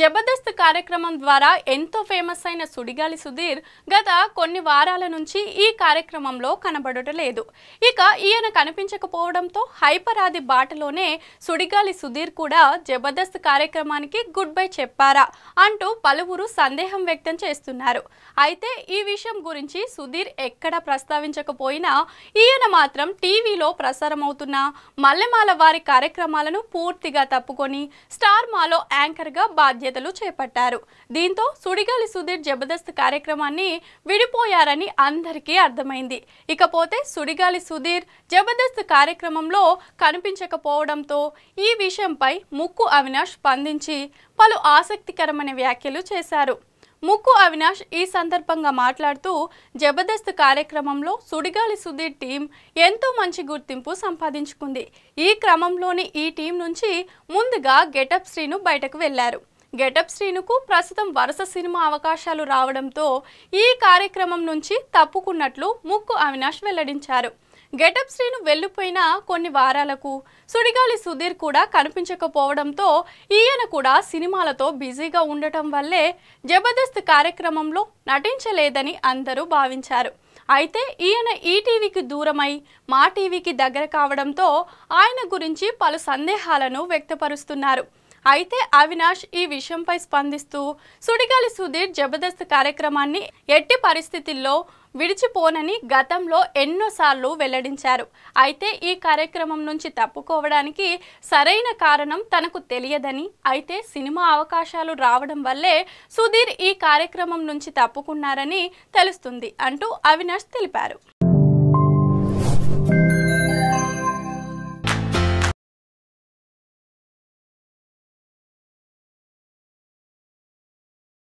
జబర్దస్త్ కార్యక్రమం ద్వారా ఎంతో ఫేమస్ అయిన సుడిగాలి సుధీర్ గత కొన్ని వారాల నుంచి ఈ కార్యక్రమంలో కనబడటలేదు ఇక ఈయన కనిపించకపోవడంతో హైపర్ ఆది బాటలోనే సుడిగాలి సుధీర్ కూడా జబర్దస్త్ కార్యక్రమానికి గుడ్ బై చెప్పారా అంటూ పలువురు సందేహం వ్యక్తం చేస్తున్నారు అయితే ఈ విషయం గురించి సుధీర్ ఎక్కడా ప్రస్తావించకపోయినా ఈయన మాత్రం టీవీలో ప్రసారమవుతున్న మల్లెమాల వారి కార్యక్రమాలను పూర్తిగా తప్పుకొని స్టార్ మాలో యాంకర్గా బాధ్యత బాధ్యతలు చేపట్టారు దీంతో సుడిగాలి సుధీర్ జబర్దస్త్ కార్యక్రమాన్ని విడిపోయారని అందరికీ అర్థమైంది ఇకపోతే సుడిగాలి సుధీర్ జబర్దస్త్ కార్యక్రమంలో కనిపించకపోవడంతో ఈ విషయంపై ముక్కు అవినాష్ స్పందించి పలు ఆసక్తికరమైన వ్యాఖ్యలు చేశారు ముక్కు అవినాష్ ఈ సందర్భంగా మాట్లాడుతూ జబర్దస్త్ కార్యక్రమంలో సుడిగాలి సుధీర్ టీం ఎంతో మంచి గుర్తింపు సంపాదించుకుంది ఈ క్రమంలోని ఈ టీం నుంచి ముందుగా గెటప్ శ్రీను బయటకు వెళ్లారు గెటప్ శ్రీనుకు ప్రస్తుతం వరుస సినిమా అవకాశాలు రావడంతో ఈ కార్యక్రమం నుంచి తప్పుకున్నట్లు ముక్కు అవినాష్ వెల్లడించారు గెటప్ శ్రీను వెళ్ళిపోయిన కొన్ని వారాలకు సుడిగాలి సుధీర్ కూడా కనిపించకపోవడంతో ఈయన కూడా సినిమాలతో బిజీగా ఉండటం వల్లే జబర్దస్త్ కార్యక్రమంలో నటించలేదని అందరూ భావించారు అయితే ఈయన ఈటీవీకి దూరమై మా టీవీకి దగ్గర కావడంతో ఆయన గురించి పలు సందేహాలను వ్యక్తపరుస్తున్నారు అయితే అవినాష్ ఈ విషయంపై స్పందిస్తూ సుడిగాలి సుధీర్ జబర్దస్త్ కార్యక్రమాన్ని ఎట్టి పరిస్థితుల్లో విడిచిపోనని గతంలో ఎన్నోసార్లు వెల్లడించారు అయితే ఈ కార్యక్రమం నుంచి తప్పుకోవడానికి సరైన కారణం తనకు తెలియదని అయితే సినిమా అవకాశాలు రావడం వల్లే సుధీర్ ఈ కార్యక్రమం నుంచి తప్పుకున్నారని తెలుస్తుంది అంటూ అవినాష్ తెలిపారు